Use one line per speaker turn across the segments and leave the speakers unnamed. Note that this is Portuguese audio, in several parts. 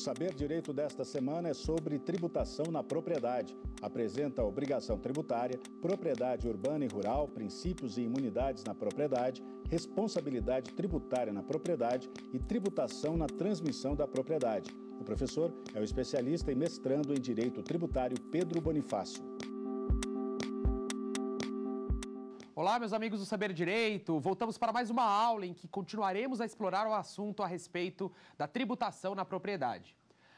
Saber Direito desta semana é sobre tributação na propriedade. Apresenta obrigação tributária, propriedade urbana e rural, princípios e imunidades na propriedade, responsabilidade tributária na propriedade e tributação na transmissão da propriedade. O professor é o especialista e mestrando em Direito Tributário Pedro Bonifácio. Olá, meus amigos do Saber Direito. Voltamos para mais uma aula em que continuaremos a explorar o assunto a respeito da tributação na propriedade.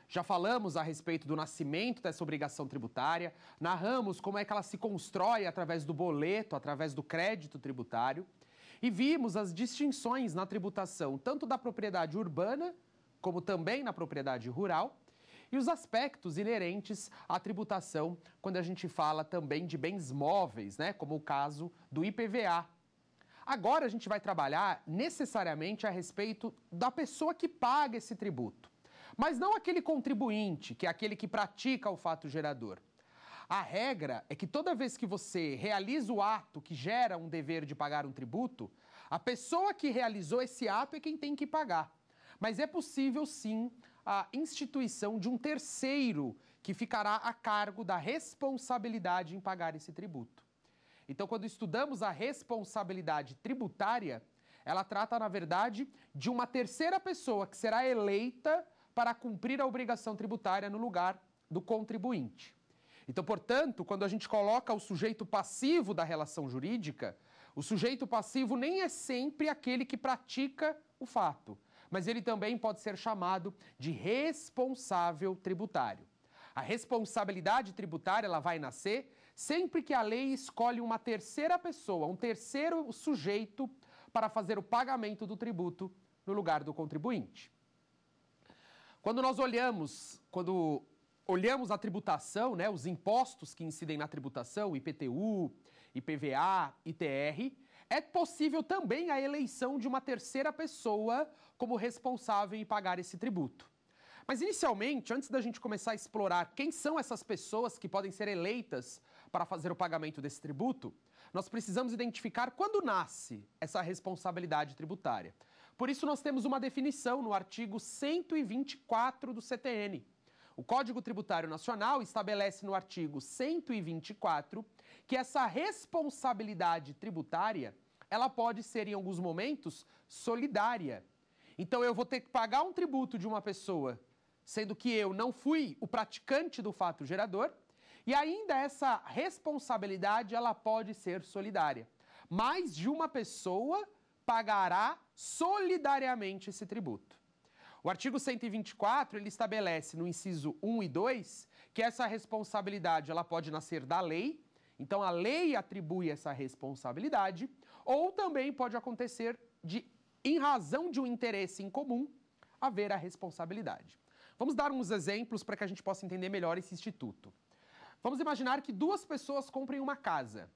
Já falamos a respeito do nascimento dessa obrigação tributária, narramos como é que ela se constrói através do boleto, através do crédito tributário, e vimos as distinções na tributação, tanto da propriedade urbana, como também na propriedade rural, e os aspectos inerentes à tributação quando a gente fala também de bens móveis, né, como o caso do IPVA. Agora a gente vai trabalhar necessariamente a respeito da pessoa que paga esse tributo, mas não aquele contribuinte, que é aquele que pratica o fato gerador. A regra é que toda vez que você realiza o ato que gera um dever de pagar um tributo, a pessoa que realizou esse ato é quem tem que pagar. Mas é possível sim a instituição de um terceiro que ficará a cargo da responsabilidade em pagar esse tributo. Então, quando estudamos a responsabilidade tributária, ela trata, na verdade, de uma terceira pessoa que será eleita para cumprir a obrigação tributária no lugar do contribuinte. Então, portanto, quando a gente coloca o sujeito passivo da relação jurídica, o sujeito passivo nem é sempre aquele que pratica o fato mas ele também pode ser chamado de responsável tributário. A responsabilidade tributária ela vai nascer sempre que a lei escolhe uma terceira pessoa, um terceiro sujeito para fazer o pagamento do tributo no lugar do contribuinte. Quando nós olhamos, quando olhamos a tributação, né, os impostos que incidem na tributação, IPTU, IPVA, ITR, é possível também a eleição de uma terceira pessoa como responsável em pagar esse tributo. Mas inicialmente, antes da gente começar a explorar quem são essas pessoas que podem ser eleitas para fazer o pagamento desse tributo, nós precisamos identificar quando nasce essa responsabilidade tributária. Por isso, nós temos uma definição no artigo 124 do CTN. O Código Tributário Nacional estabelece no artigo 124 que essa responsabilidade tributária ela pode ser, em alguns momentos, solidária. Então eu vou ter que pagar um tributo de uma pessoa, sendo que eu não fui o praticante do fato gerador, e ainda essa responsabilidade ela pode ser solidária. Mais de uma pessoa pagará solidariamente esse tributo. O artigo 124, ele estabelece no inciso 1 e 2 que essa responsabilidade ela pode nascer da lei, então a lei atribui essa responsabilidade ou também pode acontecer de, em razão de um interesse em comum, haver a responsabilidade. Vamos dar uns exemplos para que a gente possa entender melhor esse instituto. Vamos imaginar que duas pessoas comprem uma casa.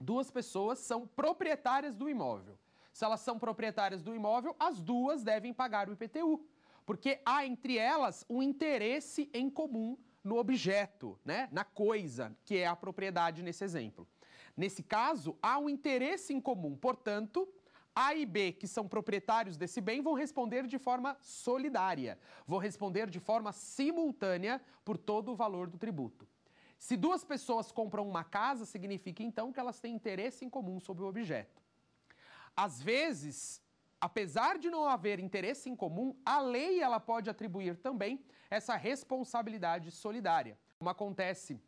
Duas pessoas são proprietárias do imóvel. Se elas são proprietárias do imóvel, as duas devem pagar o IPTU, porque há entre elas um interesse em comum no objeto, né? na coisa, que é a propriedade nesse exemplo. Nesse caso, há um interesse em comum, portanto, a e B, que são proprietários desse bem, vão responder de forma solidária, vão responder de forma simultânea por todo o valor do tributo. Se duas pessoas compram uma casa, significa então que elas têm interesse em comum sobre o objeto. Às vezes, apesar de não haver interesse em comum, a lei ela pode atribuir também essa responsabilidade solidária. Como acontece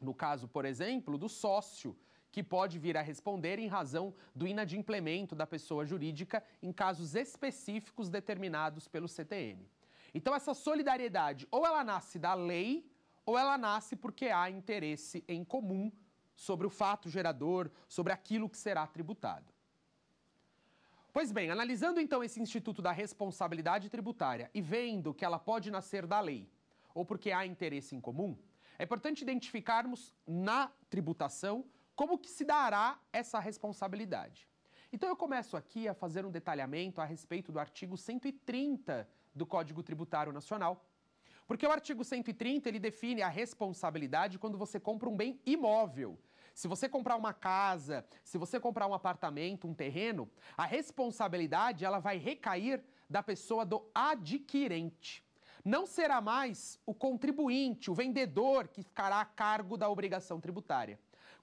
no caso, por exemplo, do sócio que pode vir a responder em razão do inadimplemento da pessoa jurídica em casos específicos determinados pelo CTN. Então, essa solidariedade ou ela nasce da lei ou ela nasce porque há interesse em comum sobre o fato gerador, sobre aquilo que será tributado. Pois bem, analisando então esse instituto da responsabilidade tributária e vendo que ela pode nascer da lei ou porque há interesse em comum, é importante identificarmos na tributação como que se dará essa responsabilidade? Então eu começo aqui a fazer um detalhamento a respeito do artigo 130 do Código Tributário Nacional, porque o artigo 130 ele define a responsabilidade quando você compra um bem imóvel. Se você comprar uma casa, se você comprar um apartamento, um terreno, a responsabilidade ela vai recair da pessoa do adquirente. Não será mais o contribuinte, o vendedor que ficará a cargo da obrigação tributária.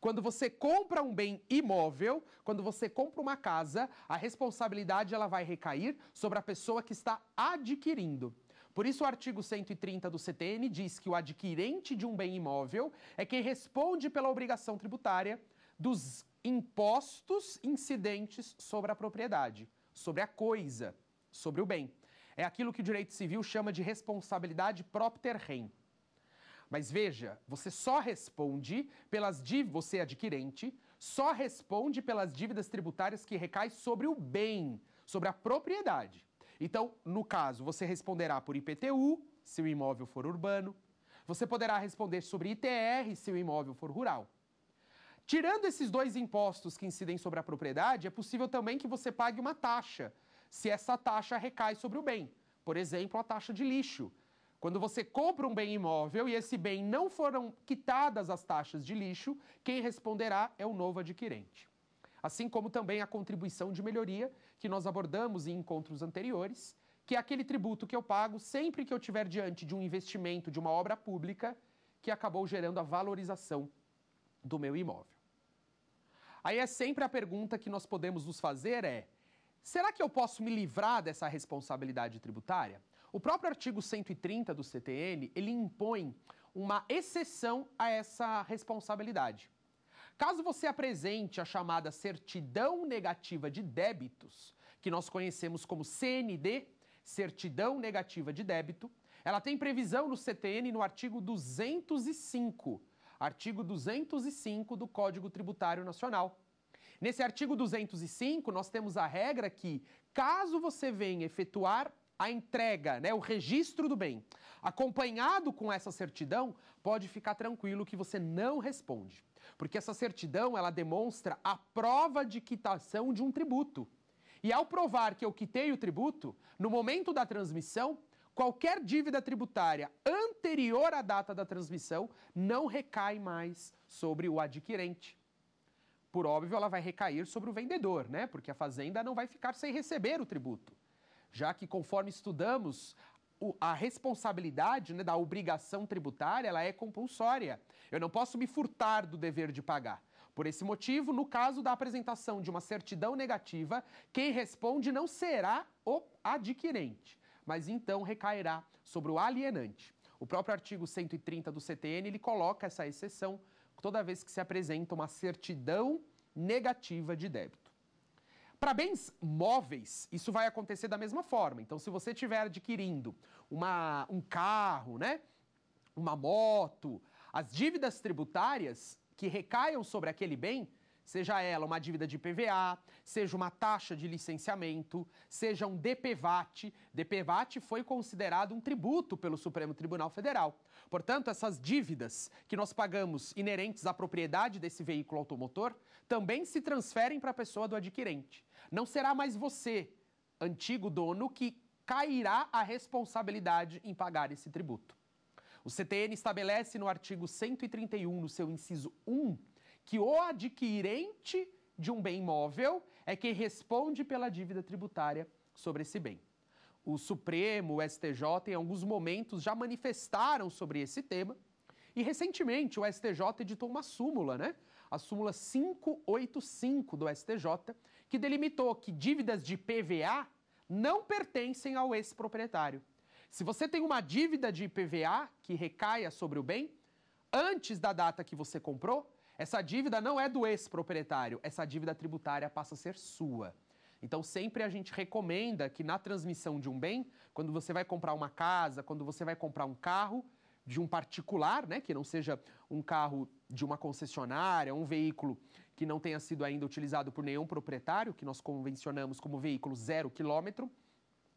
Quando você compra um bem imóvel, quando você compra uma casa, a responsabilidade ela vai recair sobre a pessoa que está adquirindo. Por isso, o artigo 130 do CTN diz que o adquirente de um bem imóvel é quem responde pela obrigação tributária dos impostos incidentes sobre a propriedade, sobre a coisa, sobre o bem. É aquilo que o direito civil chama de responsabilidade propter rem. Mas veja, você só responde pelas dívidas, você é adquirente, só responde pelas dívidas tributárias que recai sobre o bem, sobre a propriedade. Então, no caso, você responderá por IPTU, se o imóvel for urbano, você poderá responder sobre ITR, se o imóvel for rural. Tirando esses dois impostos que incidem sobre a propriedade, é possível também que você pague uma taxa, se essa taxa recai sobre o bem. Por exemplo, a taxa de lixo, quando você compra um bem imóvel e esse bem não foram quitadas as taxas de lixo, quem responderá é o novo adquirente. Assim como também a contribuição de melhoria, que nós abordamos em encontros anteriores, que é aquele tributo que eu pago sempre que eu tiver diante de um investimento de uma obra pública que acabou gerando a valorização do meu imóvel. Aí é sempre a pergunta que nós podemos nos fazer é: Será que eu posso me livrar dessa responsabilidade tributária? O próprio artigo 130 do CTN, ele impõe uma exceção a essa responsabilidade. Caso você apresente a chamada certidão negativa de débitos, que nós conhecemos como CND, certidão negativa de débito, ela tem previsão no CTN no artigo 205, artigo 205 do Código Tributário Nacional, Nesse artigo 205, nós temos a regra que, caso você venha efetuar a entrega, né, o registro do bem, acompanhado com essa certidão, pode ficar tranquilo que você não responde, porque essa certidão ela demonstra a prova de quitação de um tributo. E ao provar que eu quitei o tributo, no momento da transmissão, qualquer dívida tributária anterior à data da transmissão não recai mais sobre o adquirente por óbvio, ela vai recair sobre o vendedor, né? Porque a fazenda não vai ficar sem receber o tributo. Já que, conforme estudamos, a responsabilidade né, da obrigação tributária ela é compulsória. Eu não posso me furtar do dever de pagar. Por esse motivo, no caso da apresentação de uma certidão negativa, quem responde não será o adquirente, mas então recairá sobre o alienante. O próprio artigo 130 do CTN ele coloca essa exceção toda vez que se apresenta uma certidão negativa de débito. Para bens móveis, isso vai acontecer da mesma forma. Então, se você estiver adquirindo uma, um carro, né, uma moto, as dívidas tributárias que recaiam sobre aquele bem seja ela uma dívida de PVA, seja uma taxa de licenciamento, seja um DPVAT. DPVAT foi considerado um tributo pelo Supremo Tribunal Federal. Portanto, essas dívidas que nós pagamos inerentes à propriedade desse veículo automotor também se transferem para a pessoa do adquirente. Não será mais você, antigo dono, que cairá a responsabilidade em pagar esse tributo. O CTN estabelece no artigo 131, no seu inciso 1, que o adquirente de um bem imóvel é quem responde pela dívida tributária sobre esse bem. O Supremo, o STJ, em alguns momentos já manifestaram sobre esse tema. E recentemente o STJ editou uma súmula, né? A súmula 585 do STJ, que delimitou que dívidas de PVA não pertencem ao ex-proprietário. Se você tem uma dívida de PVA que recaia sobre o bem, antes da data que você comprou, essa dívida não é do ex-proprietário, essa dívida tributária passa a ser sua. Então, sempre a gente recomenda que na transmissão de um bem, quando você vai comprar uma casa, quando você vai comprar um carro de um particular, né, que não seja um carro de uma concessionária, um veículo que não tenha sido ainda utilizado por nenhum proprietário, que nós convencionamos como veículo zero quilômetro,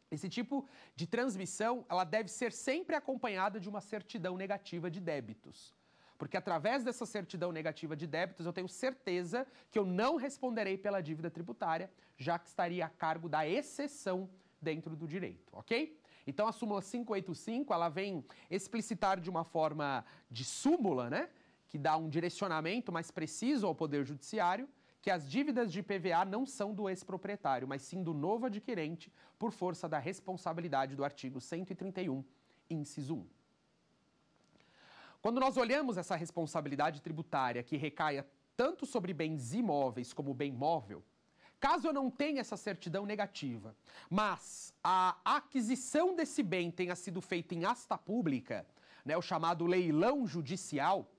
esse tipo de transmissão ela deve ser sempre acompanhada de uma certidão negativa de débitos. Porque através dessa certidão negativa de débitos, eu tenho certeza que eu não responderei pela dívida tributária, já que estaria a cargo da exceção dentro do direito, ok? Então a súmula 585, ela vem explicitar de uma forma de súmula, né? Que dá um direcionamento mais preciso ao Poder Judiciário, que as dívidas de PVA não são do ex-proprietário, mas sim do novo adquirente, por força da responsabilidade do artigo 131, inciso 1. Quando nós olhamos essa responsabilidade tributária que recaia tanto sobre bens imóveis como bem móvel, caso eu não tenha essa certidão negativa, mas a aquisição desse bem tenha sido feita em asta pública, né, o chamado leilão judicial,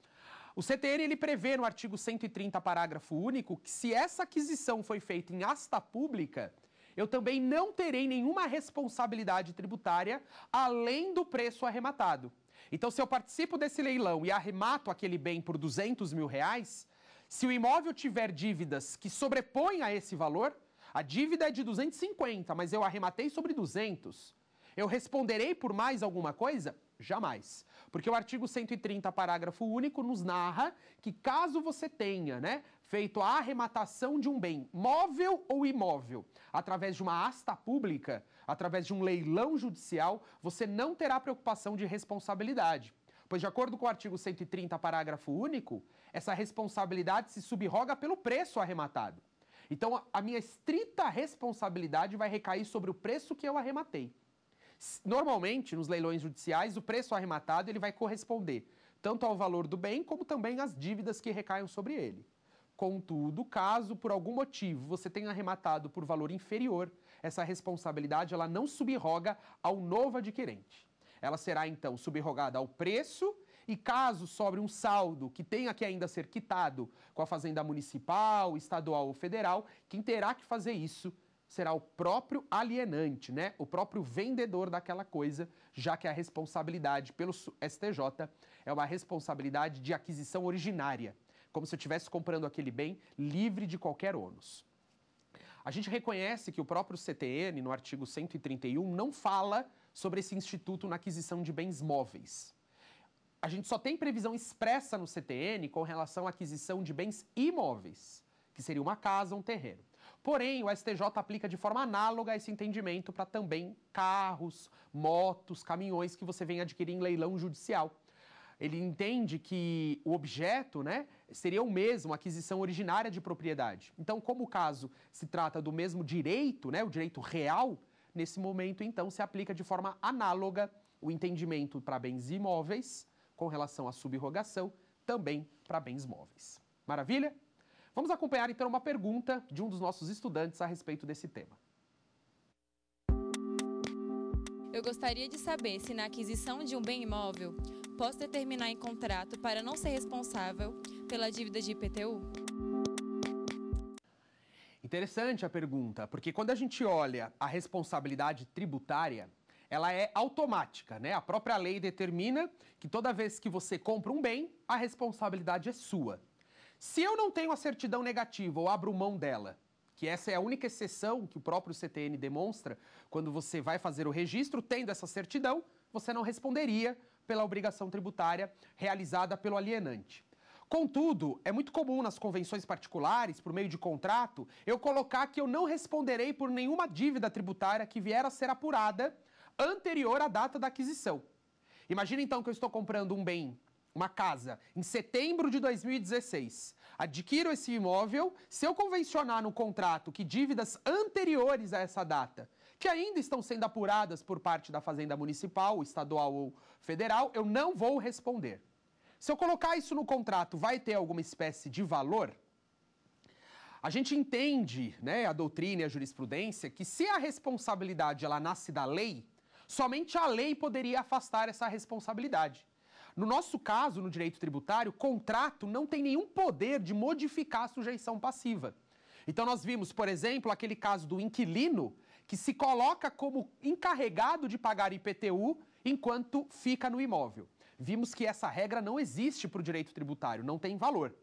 o CTN ele prevê no artigo 130, parágrafo único, que se essa aquisição foi feita em asta pública, eu também não terei nenhuma responsabilidade tributária além do preço arrematado. Então, se eu participo desse leilão e arremato aquele bem por 200 mil reais, se o imóvel tiver dívidas que sobrepõem a esse valor, a dívida é de 250, mas eu arrematei sobre 200, eu responderei por mais alguma coisa? Jamais. Porque o artigo 130, parágrafo único, nos narra que caso você tenha, né, feito a arrematação de um bem, móvel ou imóvel, através de uma asta pública, através de um leilão judicial, você não terá preocupação de responsabilidade. Pois, de acordo com o artigo 130, parágrafo único, essa responsabilidade se subroga pelo preço arrematado. Então, a minha estrita responsabilidade vai recair sobre o preço que eu arrematei. Normalmente, nos leilões judiciais, o preço arrematado ele vai corresponder tanto ao valor do bem como também às dívidas que recaiam sobre ele. Contudo, caso por algum motivo você tenha arrematado por valor inferior, essa responsabilidade ela não subroga ao novo adquirente. Ela será então subrogada ao preço e caso sobre um saldo que tenha que ainda ser quitado com a fazenda municipal, estadual ou federal, quem terá que fazer isso será o próprio alienante, né? O próprio vendedor daquela coisa, já que a responsabilidade pelo STJ é uma responsabilidade de aquisição originária como se eu estivesse comprando aquele bem livre de qualquer ônus. A gente reconhece que o próprio CTN, no artigo 131, não fala sobre esse instituto na aquisição de bens móveis. A gente só tem previsão expressa no CTN com relação à aquisição de bens imóveis, que seria uma casa, um terreno. Porém, o STJ aplica de forma análoga esse entendimento para também carros, motos, caminhões que você vem adquirir em leilão judicial. Ele entende que o objeto, né, seria o mesmo, aquisição originária de propriedade. Então, como o caso se trata do mesmo direito, né, o direito real, nesse momento, então, se aplica de forma análoga o entendimento para bens imóveis com relação à subrogação, também para bens móveis. Maravilha? Vamos acompanhar então uma pergunta de um dos nossos estudantes a respeito desse tema. Eu gostaria de saber se na aquisição de um bem imóvel posso determinar em contrato para não ser responsável pela dívida de IPTU? Interessante a pergunta, porque quando a gente olha a responsabilidade tributária, ela é automática, né? A própria lei determina que toda vez que você compra um bem, a responsabilidade é sua. Se eu não tenho a certidão negativa ou abro mão dela, que essa é a única exceção que o próprio CTN demonstra, quando você vai fazer o registro, tendo essa certidão, você não responderia pela obrigação tributária realizada pelo alienante. Contudo, é muito comum nas convenções particulares, por meio de contrato, eu colocar que eu não responderei por nenhuma dívida tributária que vier a ser apurada anterior à data da aquisição. Imagina então que eu estou comprando um bem, uma casa, em setembro de 2016. Adquiro esse imóvel, se eu convencionar no contrato que dívidas anteriores a essa data, que ainda estão sendo apuradas por parte da Fazenda Municipal, estadual ou federal, eu não vou responder. Se eu colocar isso no contrato, vai ter alguma espécie de valor? A gente entende, né, a doutrina e a jurisprudência, que se a responsabilidade ela nasce da lei, somente a lei poderia afastar essa responsabilidade. No nosso caso, no direito tributário, contrato não tem nenhum poder de modificar a sujeição passiva. Então nós vimos, por exemplo, aquele caso do inquilino que se coloca como encarregado de pagar IPTU enquanto fica no imóvel vimos que essa regra não existe para o direito tributário, não tem valor.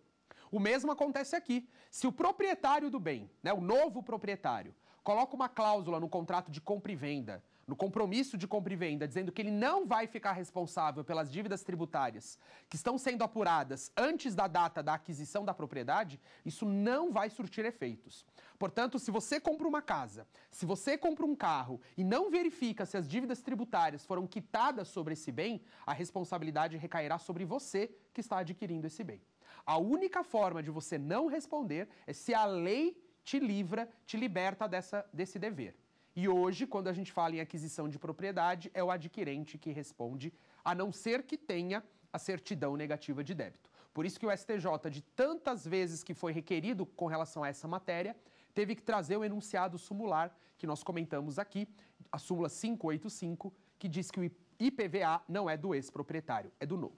O mesmo acontece aqui. Se o proprietário do bem, né, o novo proprietário, coloca uma cláusula no contrato de compra e venda no compromisso de compra e venda, dizendo que ele não vai ficar responsável pelas dívidas tributárias que estão sendo apuradas antes da data da aquisição da propriedade, isso não vai surtir efeitos. Portanto, se você compra uma casa, se você compra um carro e não verifica se as dívidas tributárias foram quitadas sobre esse bem, a responsabilidade recairá sobre você que está adquirindo esse bem. A única forma de você não responder é se a lei te livra, te liberta dessa, desse dever. E hoje, quando a gente fala em aquisição de propriedade, é o adquirente que responde, a não ser que tenha a certidão negativa de débito. Por isso que o STJ, de tantas vezes que foi requerido com relação a essa matéria, teve que trazer o enunciado sumular que nós comentamos aqui, a súmula 585, que diz que o IPVA não é do ex-proprietário, é do novo.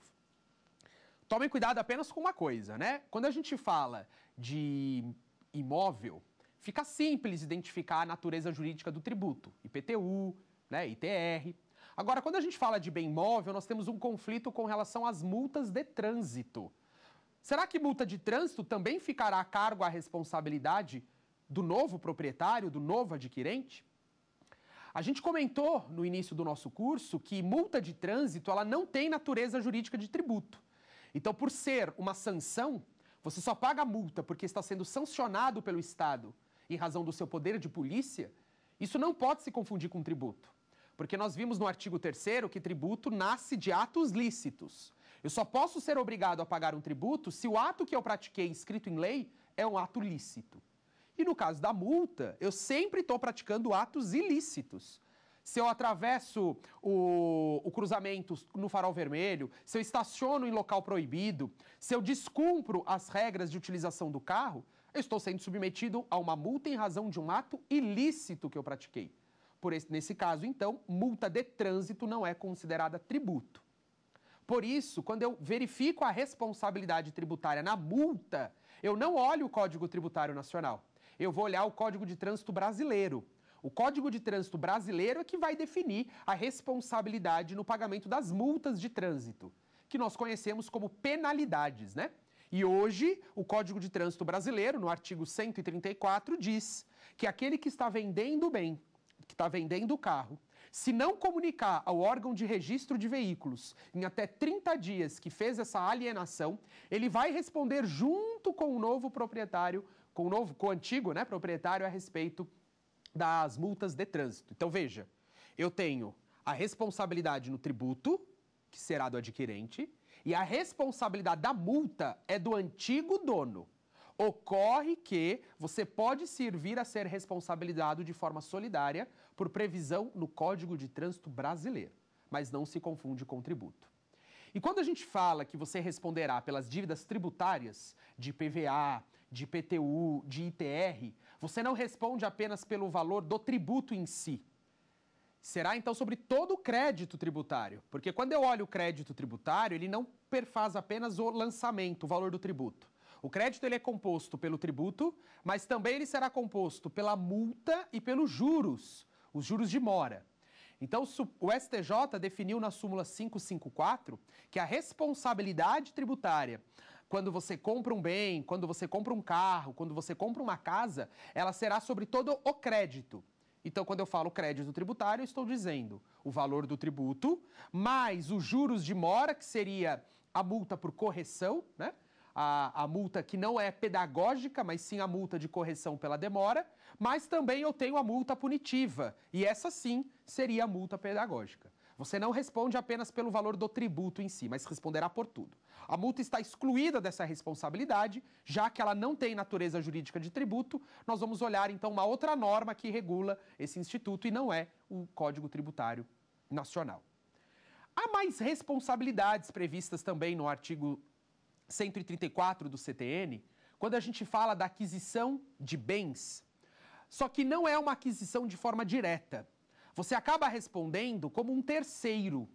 Tomem cuidado apenas com uma coisa, né? Quando a gente fala de imóvel, fica simples identificar a natureza jurídica do tributo, IPTU, né, ITR. Agora, quando a gente fala de bem móvel, nós temos um conflito com relação às multas de trânsito. Será que multa de trânsito também ficará a cargo à responsabilidade do novo proprietário, do novo adquirente? A gente comentou no início do nosso curso que multa de trânsito ela não tem natureza jurídica de tributo. Então, por ser uma sanção, você só paga a multa porque está sendo sancionado pelo Estado em razão do seu poder de polícia, isso não pode se confundir com tributo. Porque nós vimos no artigo 3 que tributo nasce de atos lícitos. Eu só posso ser obrigado a pagar um tributo se o ato que eu pratiquei escrito em lei é um ato lícito. E no caso da multa, eu sempre estou praticando atos ilícitos. Se eu atravesso o, o, cruzamento no farol vermelho, se eu estaciono em local proibido, se eu descumpro as regras de utilização do carro, eu estou sendo submetido a uma multa em razão de um ato ilícito que eu pratiquei. Por esse, nesse caso, então, multa de trânsito não é considerada tributo. Por isso, quando eu verifico a responsabilidade tributária na multa, eu não olho o Código Tributário Nacional. Eu vou olhar o Código de Trânsito Brasileiro. O Código de Trânsito Brasileiro é que vai definir a responsabilidade no pagamento das multas de trânsito, que nós conhecemos como penalidades, né? E hoje, o Código de Trânsito Brasileiro, no artigo 134, diz que aquele que está vendendo bem, que está vendendo o carro, se não comunicar ao órgão de registro de veículos em até 30 dias que fez essa alienação, ele vai responder junto com o novo proprietário, com o novo, com o antigo, né, proprietário a respeito das multas de trânsito. Então veja, eu tenho a responsabilidade no tributo, que será do adquirente, e a responsabilidade da multa é do antigo dono. Ocorre que você pode servir a ser responsabilizado de forma solidária por previsão no Código de Trânsito Brasileiro, mas não se confunde com tributo. E quando a gente fala que você responderá pelas dívidas tributárias de PVA, de PTU, de ITR, você não responde apenas pelo valor do tributo em si, será então sobre todo o crédito tributário. Porque quando eu olho o crédito tributário, ele não perfaz apenas o lançamento, o valor do tributo. O crédito ele é composto pelo tributo, mas também ele será composto pela multa e pelos juros, os juros de mora. Então, o STJ definiu na súmula 554 que a responsabilidade tributária, quando você compra um bem, quando você compra um carro, quando você compra uma casa, ela será sobre todo o crédito. Então, quando eu falo crédito tributário, estou dizendo o valor do tributo mais os juros de mora, que seria a multa por correção, né? A, a, multa que não é pedagógica, mas sim a multa de correção pela demora, mas também eu tenho a multa punitiva, e essa sim seria a multa pedagógica. Você não responde apenas pelo valor do tributo em si, mas responderá por tudo. A multa está excluída dessa responsabilidade, já que ela não tem natureza jurídica de tributo. Nós vamos olhar então uma outra norma que regula esse instituto e não é o Código Tributário Nacional. Há mais responsabilidades previstas também no artigo 134 do CTN, quando a gente fala da aquisição de bens. Só que não é uma aquisição de forma direta você acaba respondendo como um terceiro.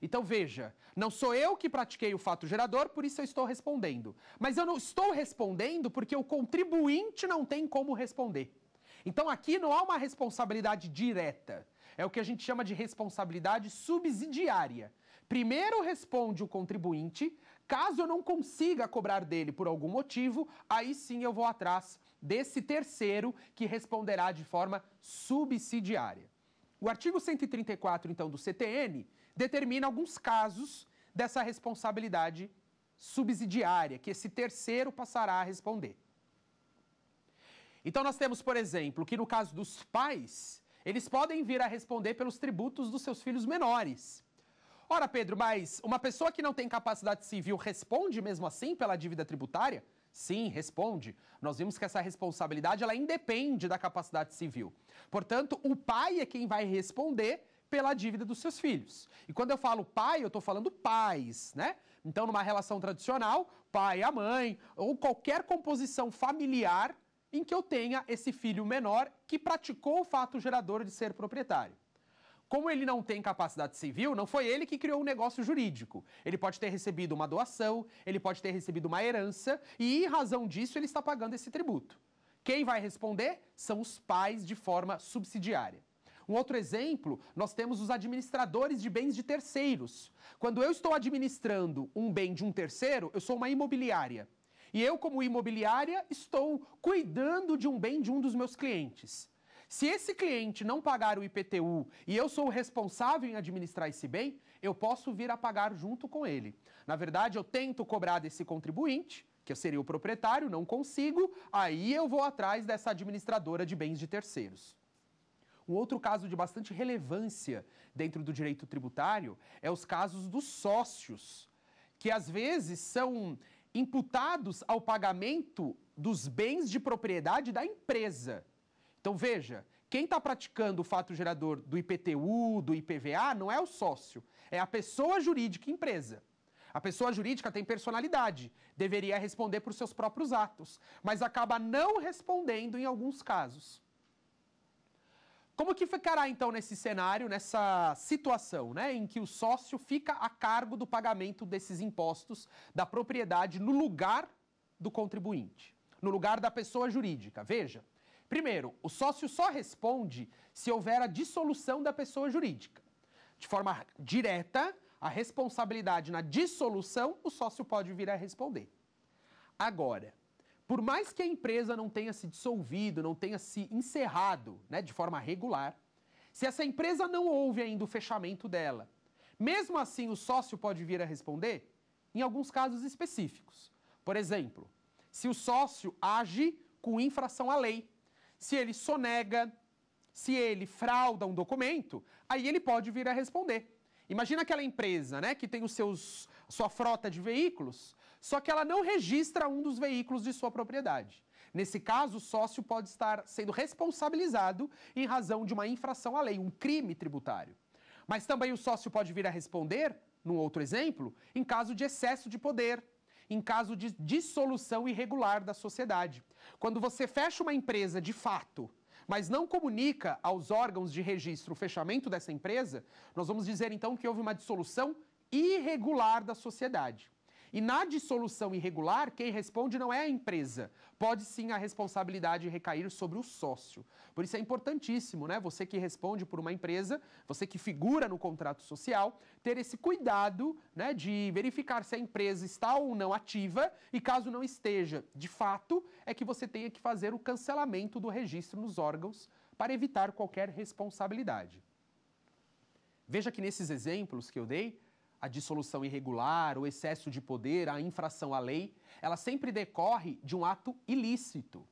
Então veja, não sou eu que pratiquei o fato gerador, por isso eu estou respondendo. Mas eu não estou respondendo porque o contribuinte não tem como responder. Então aqui não há uma responsabilidade direta. É o que a gente chama de responsabilidade subsidiária. Primeiro responde o contribuinte, caso eu não consiga cobrar dele por algum motivo, aí sim eu vou atrás desse terceiro que responderá de forma subsidiária. O artigo 134, então, do CTN determina alguns casos dessa responsabilidade subsidiária, que esse terceiro passará a responder. Então, nós temos, por exemplo, que no caso dos pais, eles podem vir a responder pelos tributos dos seus filhos menores. Ora, Pedro, mas uma pessoa que não tem capacidade civil responde mesmo assim pela dívida tributária? Sim, responde. Nós vimos que essa responsabilidade ela independe da capacidade civil. Portanto, o pai é quem vai responder pela dívida dos seus filhos. E quando eu falo pai, eu estou falando pais, né? Então, numa relação tradicional, pai a mãe, ou qualquer composição familiar em que eu tenha esse filho menor que praticou o fato gerador de ser proprietário. Como ele não tem capacidade civil, não foi ele que criou o um negócio jurídico. Ele pode ter recebido uma doação, ele pode ter recebido uma herança e, em razão disso, ele está pagando esse tributo. Quem vai responder são os pais de forma subsidiária. Um outro exemplo, nós temos os administradores de bens de terceiros. Quando eu estou administrando um bem de um terceiro, eu sou uma imobiliária. E eu, como imobiliária, estou cuidando de um bem de um dos meus clientes. Se esse cliente não pagar o IPTU e eu sou o responsável em administrar esse bem, eu posso vir a pagar junto com ele. Na verdade, eu tento cobrar desse contribuinte, que eu seria o proprietário, não consigo, aí eu vou atrás dessa administradora de bens de terceiros. Um outro caso de bastante relevância dentro do direito tributário é os casos dos sócios, que às vezes são imputados ao pagamento dos bens de propriedade da empresa. Então veja, quem está praticando o fato gerador do IPTU, do IPVA, não é o sócio, é a pessoa jurídica empresa. A pessoa jurídica tem personalidade, deveria responder por seus próprios atos, mas acaba não respondendo em alguns casos. Como que ficará então nesse cenário, nessa situação, né, em que o sócio fica a cargo do pagamento desses impostos da propriedade no lugar do contribuinte, no lugar da pessoa jurídica? Veja, Primeiro, o sócio só responde se houver a dissolução da pessoa jurídica. De forma direta, a responsabilidade na dissolução, o sócio pode vir a responder. Agora, por mais que a empresa não tenha se dissolvido, não tenha se encerrado né, de forma regular, se essa empresa não houve ainda o fechamento dela, mesmo assim o sócio pode vir a responder em alguns casos específicos. Por exemplo, se o sócio age com infração à lei, se ele sonega, se ele frauda um documento, aí ele pode vir a responder. Imagina aquela empresa, né, que tem os seus sua frota de veículos, só que ela não registra um dos veículos de sua propriedade. Nesse caso, o sócio pode estar sendo responsabilizado em razão de uma infração à lei, um crime tributário. Mas também o sócio pode vir a responder, num outro exemplo, em caso de excesso de poder, em caso de dissolução irregular da sociedade. Quando você fecha uma empresa de fato, mas não comunica aos órgãos de registro o fechamento dessa empresa, nós vamos dizer então que houve uma dissolução irregular da sociedade. E na dissolução irregular, quem responde não é a empresa. Pode sim a responsabilidade recair sobre o sócio. Por isso é importantíssimo, né? Você que responde por uma empresa, você que figura no contrato social, ter esse cuidado, né, de verificar se a empresa está ou não ativa e caso não esteja, de fato, é que você tenha que fazer o cancelamento do registro nos órgãos para evitar qualquer responsabilidade. Veja que nesses exemplos que eu dei, a dissolução irregular, o excesso de poder, a infração à lei, ela sempre decorre de um ato ilícito.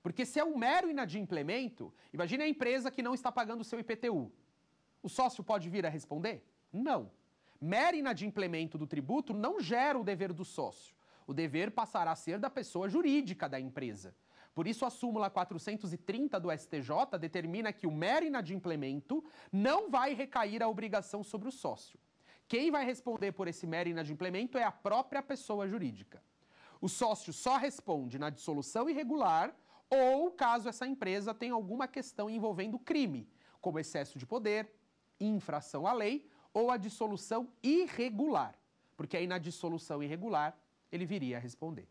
Porque se é um mero inadimplemento, imagine a empresa que não está pagando o seu IPTU. O sócio pode vir a responder? Não. Mero inadimplemento do tributo não gera o dever do sócio. O dever passará a ser da pessoa jurídica da empresa. Por isso, a súmula 430 do STJ determina que o mero inadimplemento não vai recair a obrigação sobre o sócio. Quem vai responder por esse mero inadimplemento é a própria pessoa jurídica. O sócio só responde na dissolução irregular ou caso essa empresa tenha alguma questão envolvendo crime, como excesso de poder, infração à lei ou a dissolução irregular, porque aí na dissolução irregular ele viria a responder.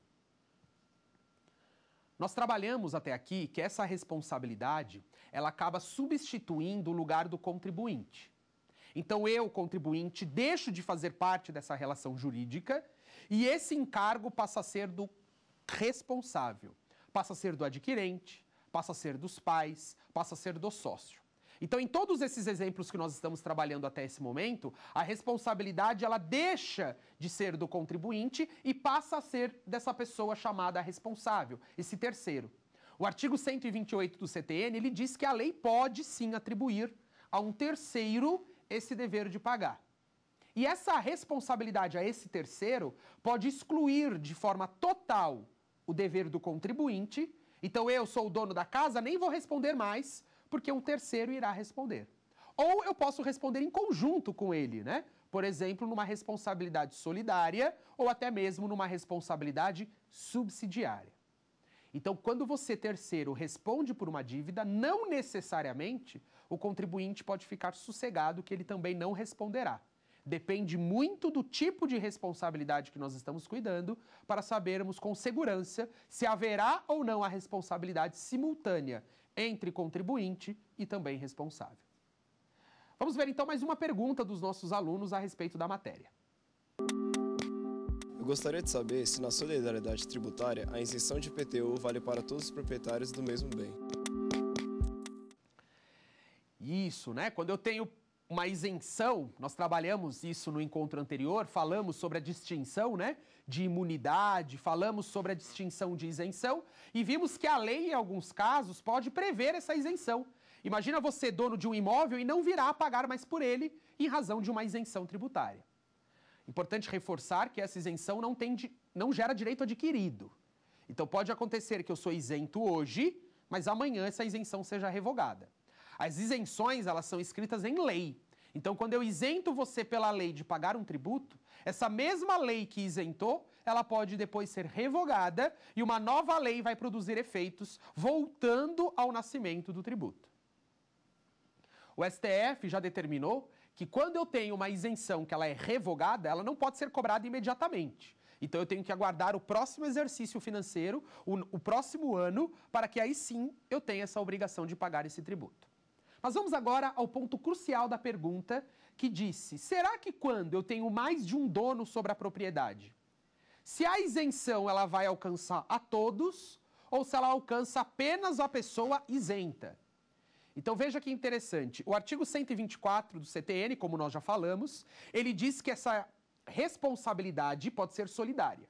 Nós trabalhamos até aqui que essa responsabilidade, ela acaba substituindo o lugar do contribuinte. Então eu, contribuinte, deixo de fazer parte dessa relação jurídica e esse encargo passa a ser do responsável, passa a ser do adquirente, passa a ser dos pais, passa a ser do sócio. Então, em todos esses exemplos que nós estamos trabalhando até esse momento, a responsabilidade ela deixa de ser do contribuinte e passa a ser dessa pessoa chamada responsável, esse terceiro. O artigo 128 do CTN, ele diz que a lei pode sim atribuir a um terceiro esse dever de pagar. E essa responsabilidade a esse terceiro pode excluir de forma total o dever do contribuinte. Então, eu sou o dono da casa, nem vou responder mais, porque um terceiro irá responder. Ou eu posso responder em conjunto com ele, né? Por exemplo, numa responsabilidade solidária ou até mesmo numa responsabilidade subsidiária. Então, quando você terceiro responde por uma dívida, não necessariamente o contribuinte pode ficar sossegado que ele também não responderá. Depende muito do tipo de responsabilidade que nós estamos cuidando para sabermos com segurança se haverá ou não a responsabilidade simultânea entre contribuinte e também responsável. Vamos ver então mais uma pergunta dos nossos alunos a respeito da matéria. Gostaria de saber se na solidariedade tributária a isenção de IPTU vale para todos os proprietários do mesmo bem. Isso, né? Quando eu tenho uma isenção, nós trabalhamos isso no encontro anterior, falamos sobre a distinção, né, de imunidade, falamos sobre a distinção de isenção e vimos que a lei em alguns casos pode prever essa isenção. Imagina você dono de um imóvel e não virá a pagar mais por ele em razão de uma isenção tributária. Importante reforçar que essa isenção não, tem, não gera direito adquirido. Então pode acontecer que eu sou isento hoje, mas amanhã essa isenção seja revogada. As isenções, elas são escritas em lei. Então quando eu isento você pela lei de pagar um tributo, essa mesma lei que isentou, ela pode depois ser revogada e uma nova lei vai produzir efeitos voltando ao nascimento do tributo. O STF já determinou que quando eu tenho uma isenção que ela é revogada, ela não pode ser cobrada imediatamente. Então eu tenho que aguardar o próximo exercício financeiro, o, o próximo ano, para que aí sim eu tenha essa obrigação de pagar esse tributo. Mas vamos agora ao ponto crucial da pergunta, que disse: será que quando eu tenho mais de um dono sobre a propriedade, se a isenção ela vai alcançar a todos ou se ela alcança apenas a pessoa isenta? Então veja que interessante. O artigo 124 do CTN, como nós já falamos, ele diz que essa responsabilidade pode ser solidária.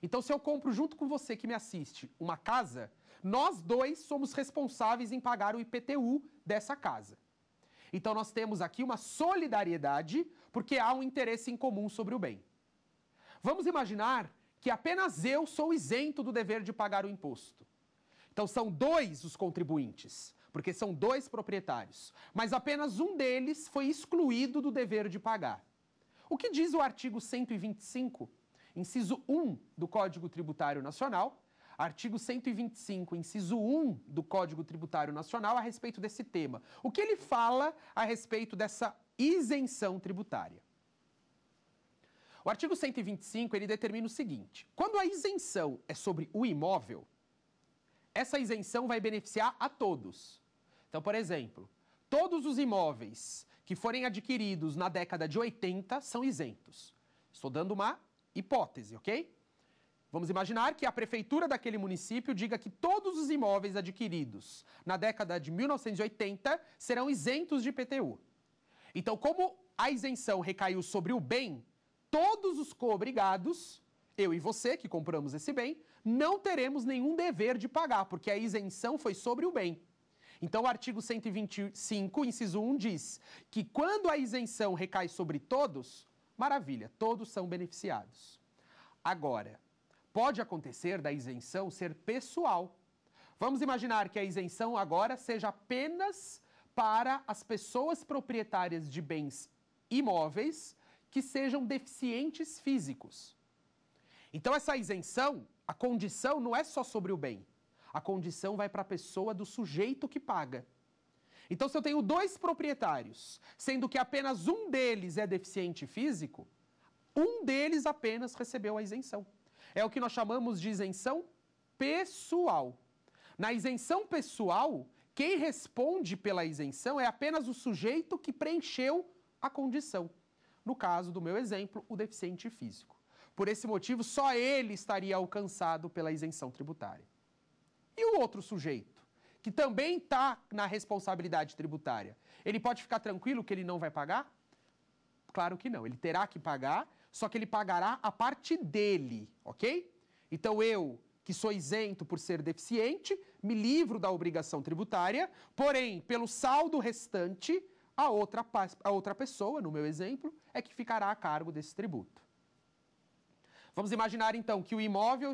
Então, se eu compro junto com você que me assiste uma casa, nós dois somos responsáveis em pagar o IPTU dessa casa. Então, nós temos aqui uma solidariedade porque há um interesse em comum sobre o bem. Vamos imaginar que apenas eu sou isento do dever de pagar o imposto. Então, são dois os contribuintes porque são dois proprietários, mas apenas um deles foi excluído do dever de pagar. O que diz o artigo 125, inciso 1 do Código Tributário Nacional, artigo 125, inciso 1 do Código Tributário Nacional a respeito desse tema? O que ele fala a respeito dessa isenção tributária? O artigo 125 ele determina o seguinte: quando a isenção é sobre o imóvel, essa isenção vai beneficiar a todos, então, por exemplo, todos os imóveis que forem adquiridos na década de 80 são isentos. Estou dando uma hipótese, ok? Vamos imaginar que a prefeitura daquele município diga que todos os imóveis adquiridos na década de 1980 serão isentos de IPTU. Então, como a isenção recaiu sobre o bem, todos os coobrigados, eu e você que compramos esse bem, não teremos nenhum dever de pagar, porque a isenção foi sobre o bem. Então, o artigo 125, inciso 1, diz que quando a isenção recai sobre todos, maravilha, todos são beneficiados. Agora, pode acontecer da isenção ser pessoal. Vamos imaginar que a isenção agora seja apenas para as pessoas proprietárias de bens imóveis que sejam deficientes físicos. Então, essa isenção, a condição não é só sobre o bem, a condição vai para a pessoa do sujeito que paga. Então, se eu tenho dois proprietários, sendo que apenas um deles é deficiente físico, um deles apenas recebeu a isenção. É o que nós chamamos de isenção pessoal. Na isenção pessoal, quem responde pela isenção é apenas o sujeito que preencheu a condição. No caso do meu exemplo, o deficiente físico. Por esse motivo, só ele estaria alcançado pela isenção tributária. E o outro sujeito, que também está na responsabilidade tributária, ele pode ficar tranquilo que ele não vai pagar? Claro que não. Ele terá que pagar, só que ele pagará a parte dele, ok? Então eu, que sou isento por ser deficiente, me livro da obrigação tributária, porém, pelo saldo restante, a outra, a outra pessoa, no meu exemplo, é que ficará a cargo desse tributo. Vamos imaginar então que o imóvel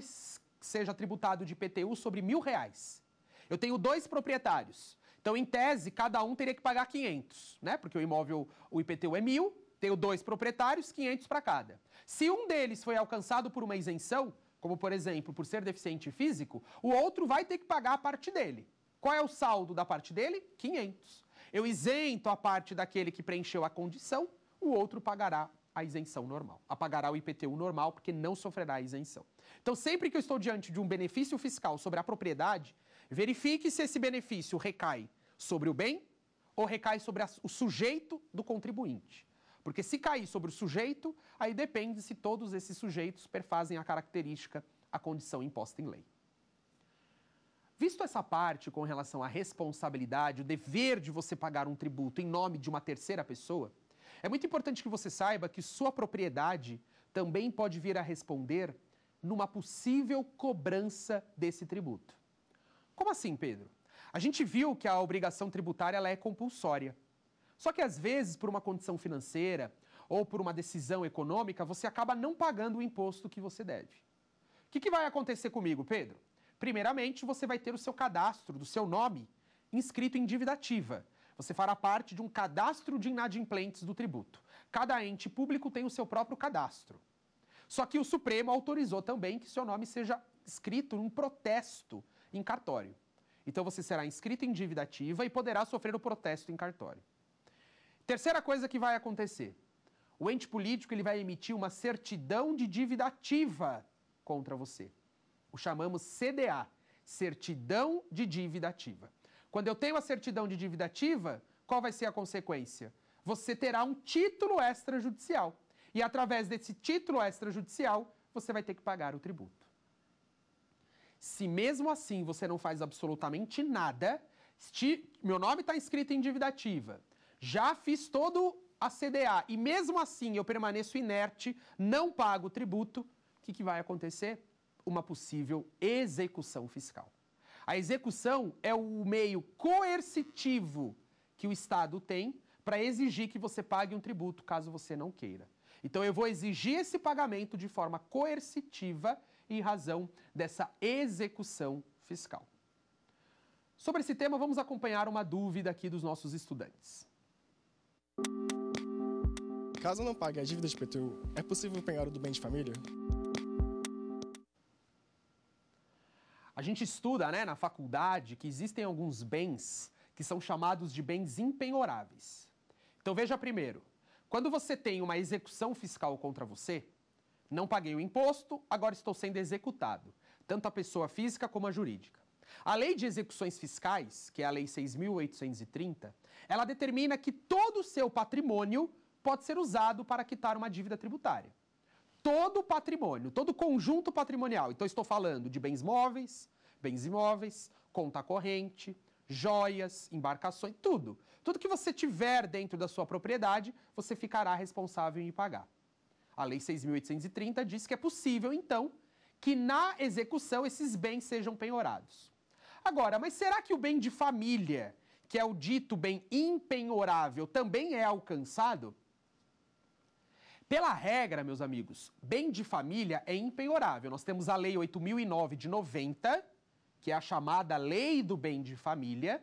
seja tributado de IPTU sobre mil reais. Eu tenho dois proprietários. Então, em tese, cada um teria que pagar 500, né? Porque o imóvel, o IPTU é mil, tenho dois proprietários, 500 para cada. Se um deles foi alcançado por uma isenção, como por exemplo, por ser deficiente físico, o outro vai ter que pagar a parte dele. Qual é o saldo da parte dele? 500. Eu isento a parte daquele que preencheu a condição, o outro pagará a isenção normal. Apagará o IPTU normal porque não sofrerá a isenção. Então, sempre que eu estou diante de um benefício fiscal sobre a propriedade, verifique se esse benefício recai sobre o bem ou recai sobre a, o sujeito do contribuinte. Porque se cair sobre o sujeito, aí depende se todos esses sujeitos perfazem a característica, a condição imposta em lei. Visto essa parte com relação à responsabilidade, o dever de você pagar um tributo em nome de uma terceira pessoa, é muito importante que você saiba que sua propriedade também pode vir a responder numa possível cobrança desse tributo. Como assim, Pedro? A gente viu que a obrigação tributária ela é compulsória. Só que às vezes, por uma condição financeira ou por uma decisão econômica, você acaba não pagando o imposto que você deve. O que, que vai acontecer comigo, Pedro? Primeiramente, você vai ter o seu cadastro do seu nome inscrito em dívida ativa. Você fará parte de um cadastro de inadimplentes do tributo. Cada ente público tem o seu próprio cadastro. Só que o Supremo autorizou também que seu nome seja escrito num protesto em cartório. Então você será inscrito em dívida ativa e poderá sofrer o protesto em cartório. Terceira coisa que vai acontecer: o ente político ele vai emitir uma certidão de dívida ativa contra você. O chamamos CDA, certidão de dívida ativa. Quando eu tenho a certidão de dívida ativa, qual vai ser a consequência? Você terá um título extrajudicial. E através desse título extrajudicial, você vai ter que pagar o tributo. Se mesmo assim você não faz absolutamente nada, meu nome está inscrito em dívida ativa, já fiz todo a CDA e mesmo assim eu permaneço inerte, não pago o tributo, o que, que vai acontecer? Uma possível execução fiscal. A execução é o meio coercitivo que o Estado tem para exigir que você pague um tributo caso você não queira. Então eu vou exigir esse pagamento de forma coercitiva em razão dessa execução fiscal. Sobre esse tema, vamos acompanhar uma dúvida aqui dos nossos estudantes. Caso não pague a dívida de PTU, é possível pegar o do bem de família? A gente estuda, né, na faculdade, que existem alguns bens que são chamados de bens impenhoráveis. Então veja primeiro, quando você tem uma execução fiscal contra você, não paguei o imposto, agora estou sendo executado, tanto a pessoa física como a jurídica. A Lei de Execuções Fiscais, que é a Lei 6.830, ela determina que todo o seu patrimônio pode ser usado para quitar uma dívida tributária todo o patrimônio, todo o conjunto patrimonial. Então, estou falando de bens móveis, bens imóveis, conta corrente, joias, embarcações, tudo. Tudo que você tiver dentro da sua propriedade, você ficará responsável em pagar. A Lei 6.830 diz que é possível, então, que na execução esses bens sejam penhorados. Agora, mas será que o bem de família, que é o dito bem impenhorável, também é alcançado? Pela regra, meus amigos, bem de família é impenhorável. Nós temos a Lei 8009 de 90, que é a chamada Lei do Bem de Família.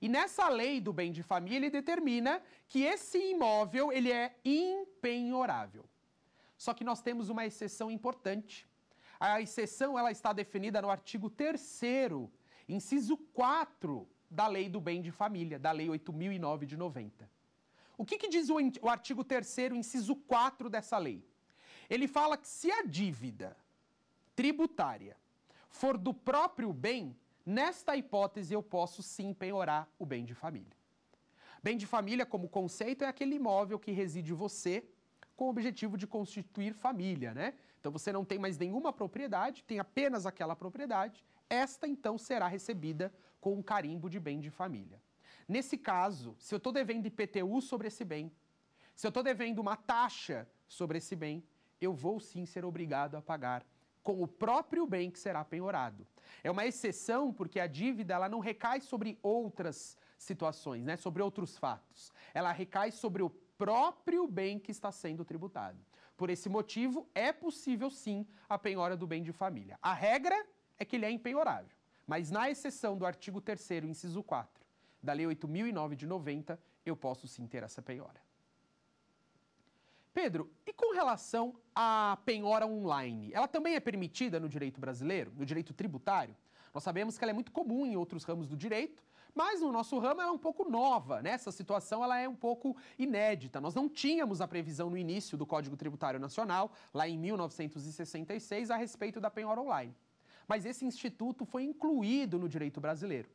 E nessa lei do bem de família, ele determina que esse imóvel ele é impenhorável. Só que nós temos uma exceção importante. A exceção ela está definida no artigo 3 inciso 4 da Lei do Bem de Família, da Lei 8009 de 90. O que, que diz o, o artigo 3, inciso 4 dessa lei? Ele fala que se a dívida tributária for do próprio bem, nesta hipótese eu posso sim penhorar o bem de família. Bem de família, como conceito, é aquele imóvel que reside você com o objetivo de constituir família, né? Então você não tem mais nenhuma propriedade, tem apenas aquela propriedade. Esta então será recebida com um carimbo de bem de família. Nesse caso, se eu estou devendo IPTU sobre esse bem, se eu estou devendo uma taxa sobre esse bem, eu vou sim ser obrigado a pagar com o próprio bem que será penhorado. É uma exceção porque a dívida ela não recai sobre outras situações, né, sobre outros fatos. Ela recai sobre o próprio bem que está sendo tributado. Por esse motivo, é possível sim a penhora do bem de família. A regra é que ele é empenhorável, mas na exceção do artigo 3 inciso 4 da Lei 8.009 de 90, eu posso sim ter essa penhora. Pedro, e com relação à penhora online? Ela também é permitida no direito brasileiro, no direito tributário? Nós sabemos que ela é muito comum em outros ramos do direito, mas no nosso ramo ela é um pouco nova, né? Essa situação ela é um pouco inédita. Nós não tínhamos a previsão no início do Código Tributário Nacional, lá em 1966, a respeito da penhora online. Mas esse instituto foi incluído no direito brasileiro.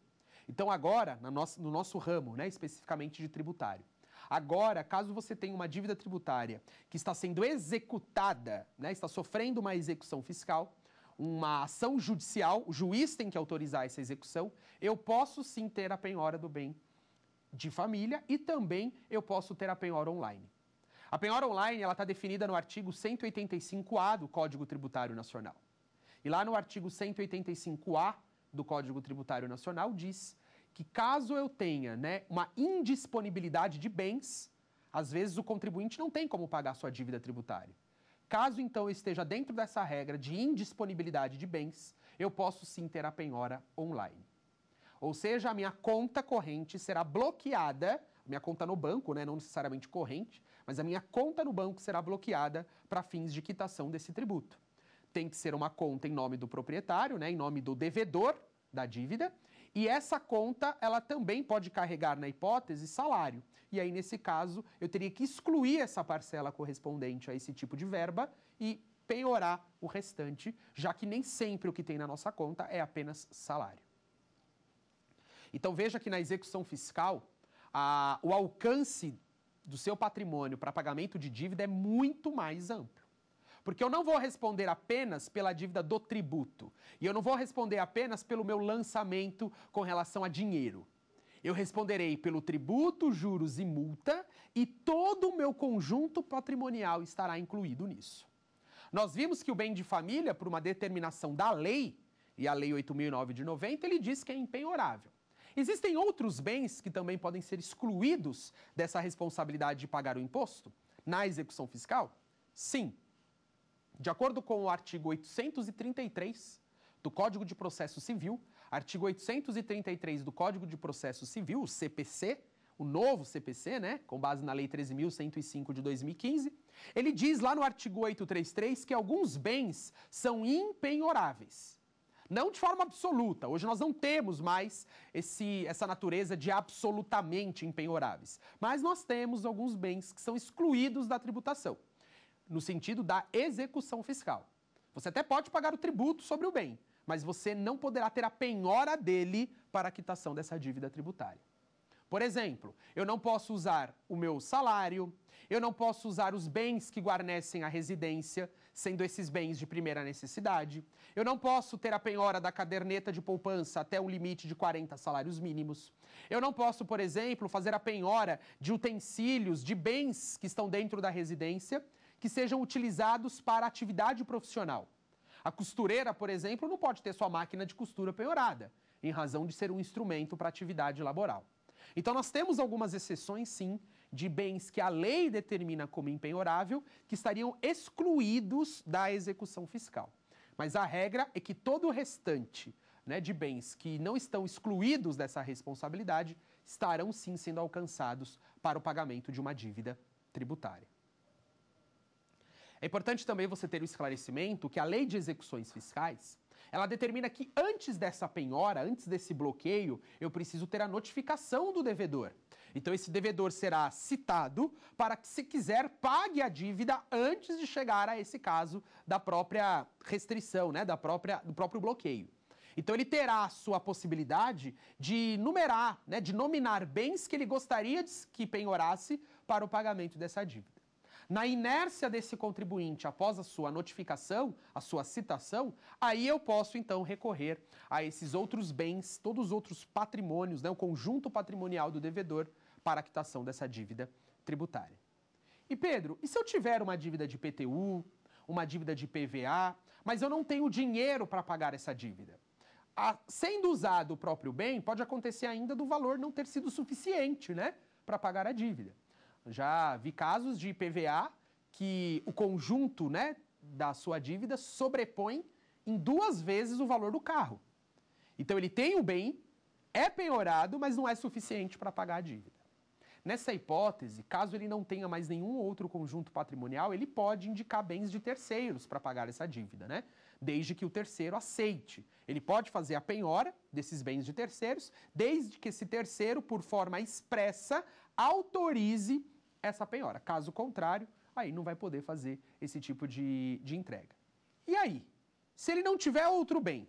Então, agora, no nosso ramo, né, especificamente de tributário. Agora, caso você tenha uma dívida tributária que está sendo executada, né, está sofrendo uma execução fiscal, uma ação judicial, o juiz tem que autorizar essa execução, eu posso sim ter a penhora do bem de família e também eu posso ter a penhora online. A penhora online está definida no artigo 185A do Código Tributário Nacional. E lá no artigo 185A do Código Tributário Nacional diz que caso eu tenha né, uma indisponibilidade de bens, às vezes o contribuinte não tem como pagar sua dívida tributária. Caso então eu esteja dentro dessa regra de indisponibilidade de bens, eu posso sim ter a penhora online. Ou seja, a minha conta corrente será bloqueada, minha conta no banco, né, não necessariamente corrente, mas a minha conta no banco será bloqueada para fins de quitação desse tributo. Tem que ser uma conta em nome do proprietário, né, em nome do devedor da dívida, e essa conta, ela também pode carregar na hipótese salário. E aí, nesse caso, eu teria que excluir essa parcela correspondente a esse tipo de verba e penhorar o restante, já que nem sempre o que tem na nossa conta é apenas salário. Então, veja que na execução fiscal, a, o alcance do seu patrimônio para pagamento de dívida é muito mais amplo. Porque eu não vou responder apenas pela dívida do tributo. E eu não vou responder apenas pelo meu lançamento com relação a dinheiro. Eu responderei pelo tributo, juros e multa, e todo o meu conjunto patrimonial estará incluído nisso. Nós vimos que o bem de família, por uma determinação da lei, e a Lei 8.009 de 90, ele diz que é empenhorável. Existem outros bens que também podem ser excluídos dessa responsabilidade de pagar o imposto na execução fiscal? Sim, de acordo com o artigo 833 do Código de Processo Civil, artigo 833 do Código de Processo Civil, o CPC, o novo CPC, né, com base na Lei 13.105 de 2015, ele diz lá no artigo 833 que alguns bens são impenhoráveis. Não de forma absoluta. Hoje nós não temos mais esse, essa natureza de absolutamente impenhoráveis. Mas nós temos alguns bens que são excluídos da tributação no sentido da execução fiscal. Você até pode pagar o tributo sobre o bem, mas você não poderá ter a penhora dele para a quitação dessa dívida tributária. Por exemplo, eu não posso usar o meu salário, eu não posso usar os bens que guarnecem a residência, sendo esses bens de primeira necessidade, eu não posso ter a penhora da caderneta de poupança até um limite de 40 salários mínimos, eu não posso, por exemplo, fazer a penhora de utensílios, de bens que estão dentro da residência que sejam utilizados para atividade profissional. A costureira, por exemplo, não pode ter sua máquina de costura penhorada, em razão de ser um instrumento para atividade laboral. Então, nós temos algumas exceções, sim, de bens que a lei determina como empenhorável, que estariam excluídos da execução fiscal. Mas a regra é que todo o restante né, de bens que não estão excluídos dessa responsabilidade estarão, sim, sendo alcançados para o pagamento de uma dívida tributária. É importante também você ter o um esclarecimento que a lei de execuções fiscais, ela determina que antes dessa penhora, antes desse bloqueio, eu preciso ter a notificação do devedor. Então esse devedor será citado para que se quiser pague a dívida antes de chegar a esse caso da própria restrição, né, da própria do próprio bloqueio. Então ele terá a sua possibilidade de numerar, né, de nominar bens que ele gostaria de que penhorasse para o pagamento dessa dívida. Na inércia desse contribuinte após a sua notificação, a sua citação, aí eu posso então recorrer a esses outros bens, todos os outros patrimônios, né, o conjunto patrimonial do devedor para a quitação dessa dívida tributária. E Pedro, e se eu tiver uma dívida de PTU, uma dívida de PVA, mas eu não tenho dinheiro para pagar essa dívida? A, sendo usado o próprio bem, pode acontecer ainda do valor não ter sido suficiente, né, para pagar a dívida. Já vi casos de IPVA que o conjunto né, da sua dívida sobrepõe em duas vezes o valor do carro. Então ele tem o bem, é penhorado, mas não é suficiente para pagar a dívida. Nessa hipótese, caso ele não tenha mais nenhum outro conjunto patrimonial, ele pode indicar bens de terceiros para pagar essa dívida, né? Desde que o terceiro aceite. Ele pode fazer a penhora desses bens de terceiros, desde que esse terceiro, por forma expressa, autorize essa penhora. Caso contrário, aí não vai poder fazer esse tipo de, de entrega. E aí? Se ele não tiver outro bem,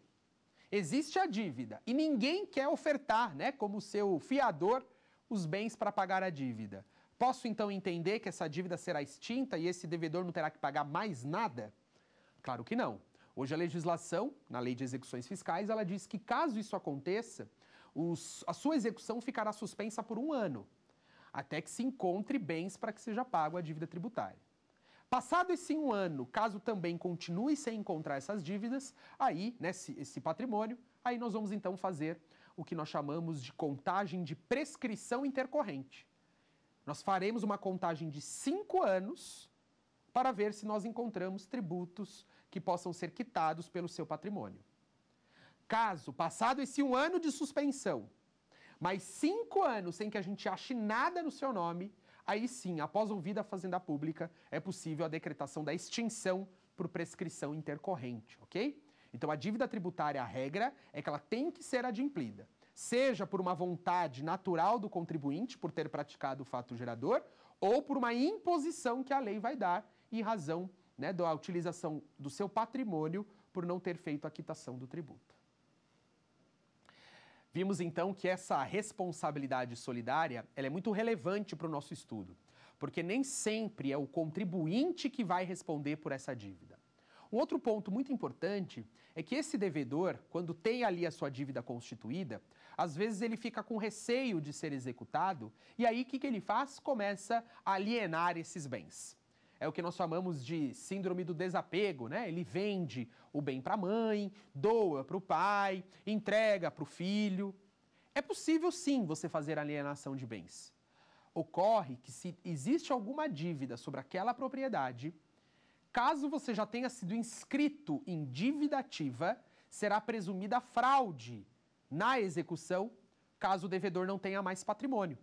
existe a dívida e ninguém quer ofertar, né, como seu fiador, os bens para pagar a dívida. Posso então entender que essa dívida será extinta e esse devedor não terá que pagar mais nada? Claro que não. Hoje a legislação, na Lei de Execuções Fiscais, ela diz que caso isso aconteça, os, a sua execução ficará suspensa por um ano até que se encontre bens para que seja pago a dívida tributária. Passado esse um ano, caso também continue sem encontrar essas dívidas, aí, né, esse patrimônio, aí nós vamos então fazer o que nós chamamos de contagem de prescrição intercorrente. Nós faremos uma contagem de cinco anos para ver se nós encontramos tributos que possam ser quitados pelo seu patrimônio. Caso, passado esse um ano de suspensão, mas cinco anos sem que a gente ache nada no seu nome, aí sim, após ouvida a fazenda pública, é possível a decretação da extinção por prescrição intercorrente, ok? Então a dívida tributária, a regra é que ela tem que ser adimplida, seja por uma vontade natural do contribuinte por ter praticado o fato gerador, ou por uma imposição que a lei vai dar em razão né, da utilização do seu patrimônio por não ter feito a quitação do tributo. Vimos então que essa responsabilidade solidária é muito relevante para o nosso estudo, porque nem sempre é o contribuinte que vai responder por essa dívida. Um outro ponto muito importante é que esse devedor, quando tem ali a sua dívida constituída, às vezes ele fica com receio de ser executado e aí o que, que ele faz? Começa a alienar esses bens é o que nós chamamos de síndrome do desapego, né? Ele vende o bem para a mãe, doa para o pai, entrega para o filho. É possível sim você fazer alienação de bens. Ocorre que se existe alguma dívida sobre aquela propriedade, caso você já tenha sido inscrito em dívida ativa, será presumida fraude na execução, caso o devedor não tenha mais patrimônio.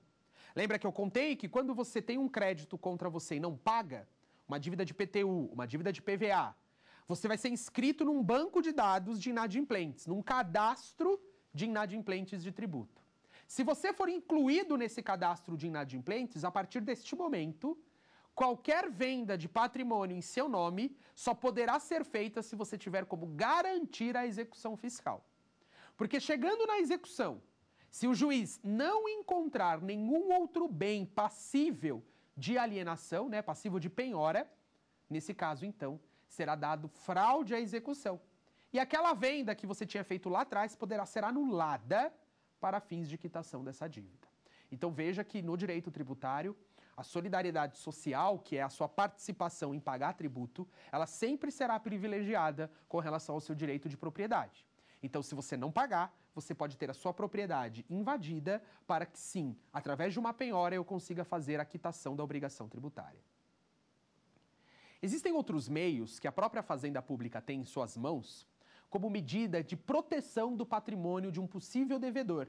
Lembra que eu contei que quando você tem um crédito contra você e não paga, uma dívida de PTU, uma dívida de PVA, você vai ser inscrito num banco de dados de inadimplentes, num cadastro de inadimplentes de tributo. Se você for incluído nesse cadastro de inadimplentes, a partir deste momento, qualquer venda de patrimônio em seu nome só poderá ser feita se você tiver como garantir a execução fiscal. Porque chegando na execução, se o juiz não encontrar nenhum outro bem passível de alienação, né, passivo de penhora, nesse caso, então, será dado fraude à execução. E aquela venda que você tinha feito lá atrás poderá ser anulada para fins de quitação dessa dívida. Então veja que no direito tributário, a solidariedade social, que é a sua participação em pagar tributo, ela sempre será privilegiada com relação ao seu direito de propriedade. Então, se você não pagar, você pode ter a sua propriedade invadida para que, sim, através de uma penhora, eu consiga fazer a quitação da obrigação tributária. Existem outros meios que a própria Fazenda Pública tem em suas mãos como medida de proteção do patrimônio de um possível devedor.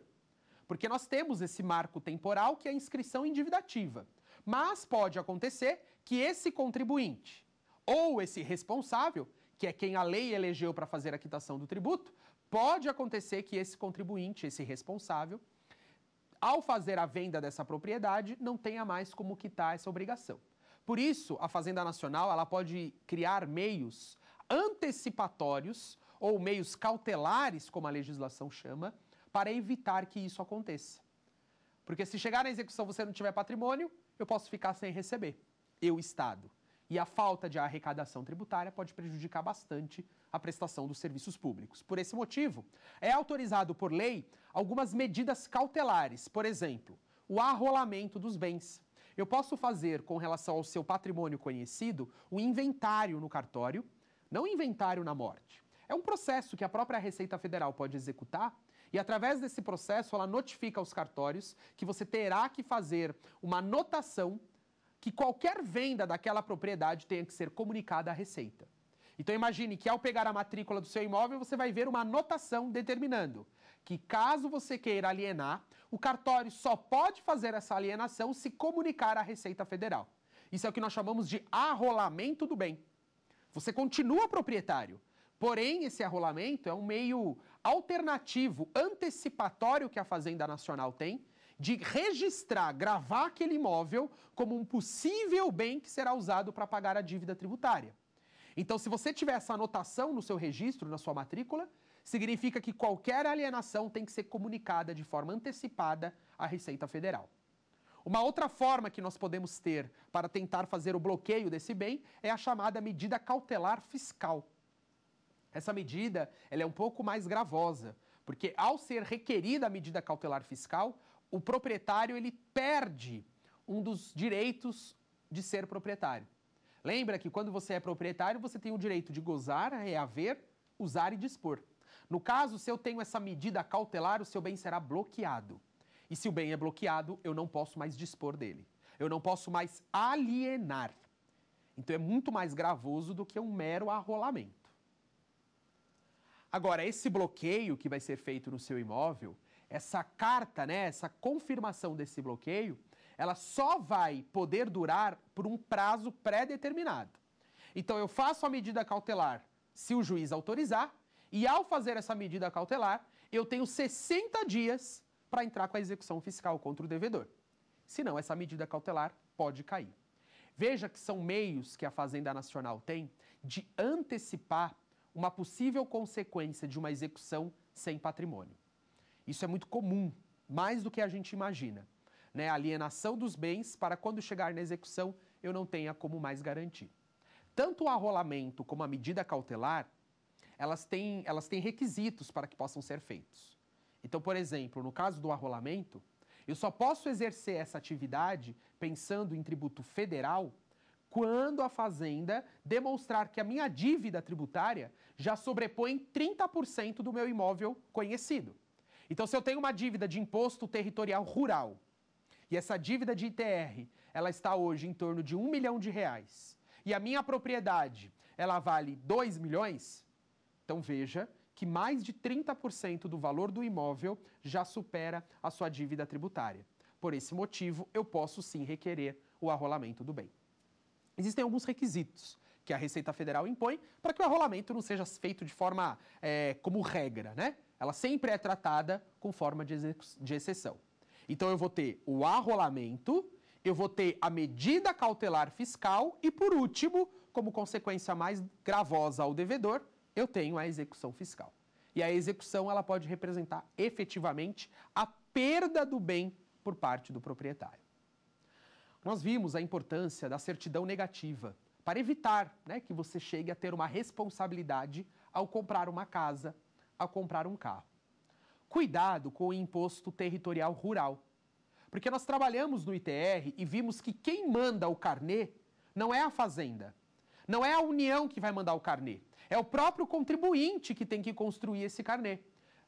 Porque nós temos esse marco temporal que é a inscrição endividativa. Mas pode acontecer que esse contribuinte ou esse responsável, que é quem a lei elegeu para fazer a quitação do tributo, Pode acontecer que esse contribuinte, esse responsável, ao fazer a venda dessa propriedade, não tenha mais como quitar essa obrigação. Por isso, a Fazenda Nacional ela pode criar meios antecipatórios ou meios cautelares, como a legislação chama, para evitar que isso aconteça. Porque se chegar na execução você não tiver patrimônio, eu posso ficar sem receber, eu Estado. E a falta de arrecadação tributária pode prejudicar bastante a prestação dos serviços públicos. Por esse motivo, é autorizado por lei algumas medidas cautelares, por exemplo, o arrolamento dos bens. Eu posso fazer, com relação ao seu patrimônio conhecido, um inventário no cartório, não inventário na morte. É um processo que a própria Receita Federal pode executar e através desse processo, ela notifica aos cartórios que você terá que fazer uma anotação que qualquer venda daquela propriedade tenha que ser comunicada à Receita. Então imagine que ao pegar a matrícula do seu imóvel, você vai ver uma anotação determinando que caso você queira alienar, o cartório só pode fazer essa alienação se comunicar à Receita Federal. Isso é o que nós chamamos de arrolamento do bem. Você continua proprietário, porém esse arrolamento é um meio alternativo, antecipatório que a Fazenda Nacional tem de registrar, gravar aquele imóvel como um possível bem que será usado para pagar a dívida tributária. Então, se você tiver essa anotação no seu registro, na sua matrícula, significa que qualquer alienação tem que ser comunicada de forma antecipada à Receita Federal. Uma outra forma que nós podemos ter para tentar fazer o bloqueio desse bem é a chamada medida cautelar fiscal. Essa medida ela é um pouco mais gravosa, porque ao ser requerida a medida cautelar fiscal, o proprietário ele perde um dos direitos de ser proprietário. Lembra que quando você é proprietário, você tem o direito de gozar, reaver, é, usar e dispor. No caso, se eu tenho essa medida cautelar, o seu bem será bloqueado. E se o bem é bloqueado, eu não posso mais dispor dele. Eu não posso mais alienar. Então é muito mais gravoso do que um mero arrolamento. Agora, esse bloqueio que vai ser feito no seu imóvel, essa carta, né, essa confirmação desse bloqueio, ela só vai poder durar por um prazo pré-determinado. Então eu faço a medida cautelar se o juiz autorizar, e ao fazer essa medida cautelar, eu tenho 60 dias para entrar com a execução fiscal contra o devedor. Senão, essa medida cautelar pode cair. Veja que são meios que a Fazenda Nacional tem de antecipar uma possível consequência de uma execução sem patrimônio. Isso é muito comum, mais do que a gente imagina né, alienação dos bens para quando chegar na execução eu não tenha como mais garantir. Tanto o arrolamento como a medida cautelar, elas têm, elas têm requisitos para que possam ser feitos. Então, por exemplo, no caso do arrolamento, eu só posso exercer essa atividade pensando em tributo federal quando a Fazenda demonstrar que a minha dívida tributária já sobrepõe 30% do meu imóvel conhecido. Então, se eu tenho uma dívida de imposto territorial rural e essa dívida de ITR, ela está hoje em torno de um milhão de reais. E a minha propriedade, ela vale 2 milhões? Então veja que mais de 30% do valor do imóvel já supera a sua dívida tributária. Por esse motivo, eu posso sim requerer o arrolamento do bem. Existem alguns requisitos que a Receita Federal impõe para que o arrolamento não seja feito de forma é, como regra, né? Ela sempre é tratada com forma de, de exceção. Então eu vou ter o arrolamento, eu vou ter a medida cautelar fiscal e, por último, como consequência mais gravosa ao devedor, eu tenho a execução fiscal. E a execução ela pode representar efetivamente a perda do bem por parte do proprietário. Nós vimos a importância da certidão negativa para evitar né, que você chegue a ter uma responsabilidade ao comprar uma casa, ao comprar um carro. Cuidado com o imposto territorial rural. Porque nós trabalhamos no ITR e vimos que quem manda o carnê não é a fazenda, não é a União que vai mandar o carnê, é o próprio contribuinte que tem que construir esse carnê.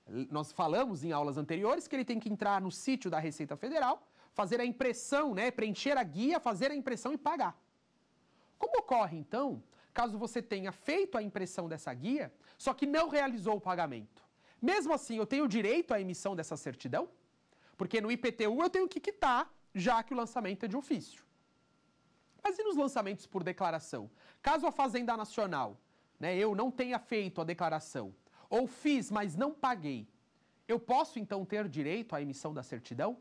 Nós falamos em aulas anteriores que ele tem que entrar no sítio da Receita Federal, fazer a impressão, né, preencher a guia, fazer a impressão e pagar. Como ocorre então, caso você tenha feito a impressão dessa guia, só que não realizou o pagamento? Mesmo assim, eu tenho direito à emissão dessa certidão? Porque no IPTU eu tenho que quitar, já que o lançamento é de ofício. Mas e nos lançamentos por declaração? Caso a Fazenda Nacional, né, eu não tenha feito a declaração, ou fiz, mas não paguei, eu posso então ter direito à emissão da certidão?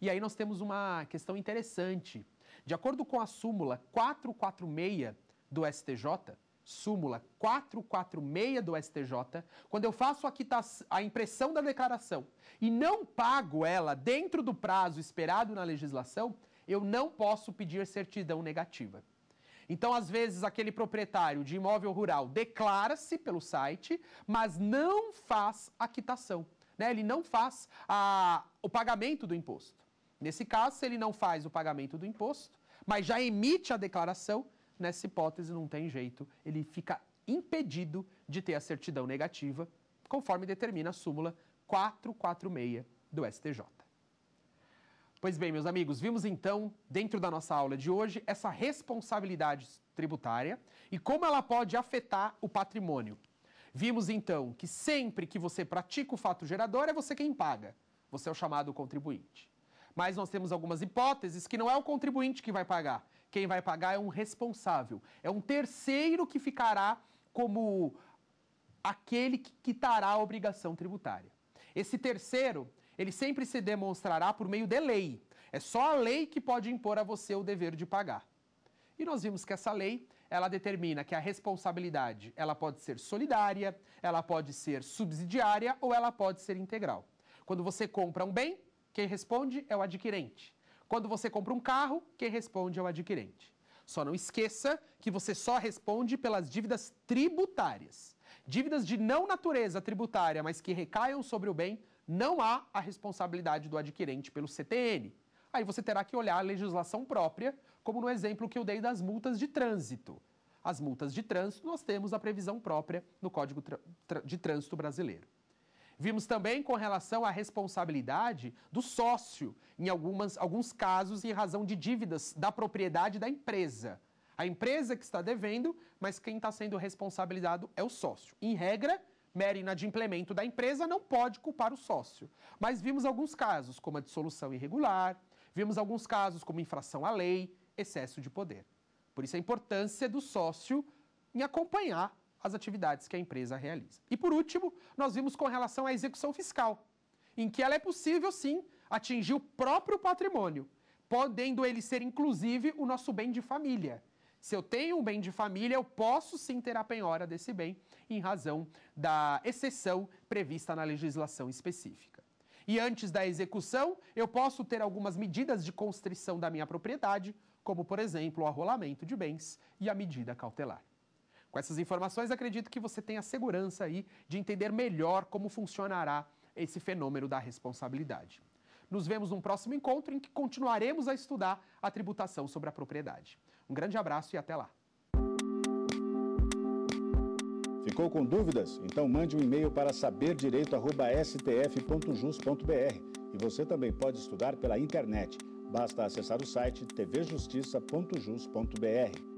E aí nós temos uma questão interessante. De acordo com a súmula 446 do STJ, súmula 446 do STJ, quando eu faço a, quitação, a impressão da declaração e não pago ela dentro do prazo esperado na legislação, eu não posso pedir certidão negativa. Então, às vezes, aquele proprietário de imóvel rural declara-se pelo site, mas não faz a quitação. Né? Ele não faz a, o pagamento do imposto. Nesse caso, se ele não faz o pagamento do imposto, mas já emite a declaração, nessa hipótese não tem jeito, ele fica impedido de ter a certidão negativa, conforme determina a súmula 446 do STJ. Pois bem, meus amigos, vimos então, dentro da nossa aula de hoje, essa responsabilidade tributária e como ela pode afetar o patrimônio. Vimos então que sempre que você pratica o fato gerador, é você quem paga. Você é o chamado contribuinte. Mas nós temos algumas hipóteses que não é o contribuinte que vai pagar, quem vai pagar é um responsável. É um terceiro que ficará como aquele que quitará a obrigação tributária. Esse terceiro, ele sempre se demonstrará por meio de lei. É só a lei que pode impor a você o dever de pagar. E nós vimos que essa lei, ela determina que a responsabilidade, ela pode ser solidária, ela pode ser subsidiária ou ela pode ser integral. Quando você compra um bem, quem responde é o adquirente. Quando você compra um carro, quem responde é o adquirente. Só não esqueça que você só responde pelas dívidas tributárias. Dívidas de não natureza tributária, mas que recaiam sobre o bem, não há a responsabilidade do adquirente pelo CTN. Aí você terá que olhar a legislação própria, como no exemplo que eu dei das multas de trânsito. As multas de trânsito, nós temos a previsão própria no Código de Trânsito Brasileiro. Vimos também com relação à responsabilidade do sócio, em algumas, alguns casos, em razão de dívidas da propriedade da empresa. A empresa que está devendo, mas quem está sendo responsabilizado é o sócio. Em regra, mera inadimplemento da empresa não pode culpar o sócio. Mas vimos alguns casos, como a dissolução irregular, vimos alguns casos, como infração à lei, excesso de poder. Por isso, a importância do sócio em acompanhar as atividades que a empresa realiza. E por último, nós vimos com relação à execução fiscal, em que ela é possível sim atingir o próprio patrimônio, podendo ele ser inclusive o nosso bem de família. Se eu tenho um bem de família, eu posso sim ter a penhora desse bem, em razão da exceção prevista na legislação específica. E antes da execução, eu posso ter algumas medidas de constrição da minha propriedade, como, por exemplo, o arrolamento de bens e a medida cautelar. Com essas informações, acredito que você tenha segurança aí de entender melhor como funcionará esse fenômeno da responsabilidade. Nos vemos num próximo encontro em que continuaremos a estudar a tributação sobre a propriedade. Um grande abraço e até lá. Ficou com dúvidas? Então mande um e-mail para saberdireito@stf.jus.br. E você também pode estudar pela internet. Basta acessar o site tvjustiça.jus.br.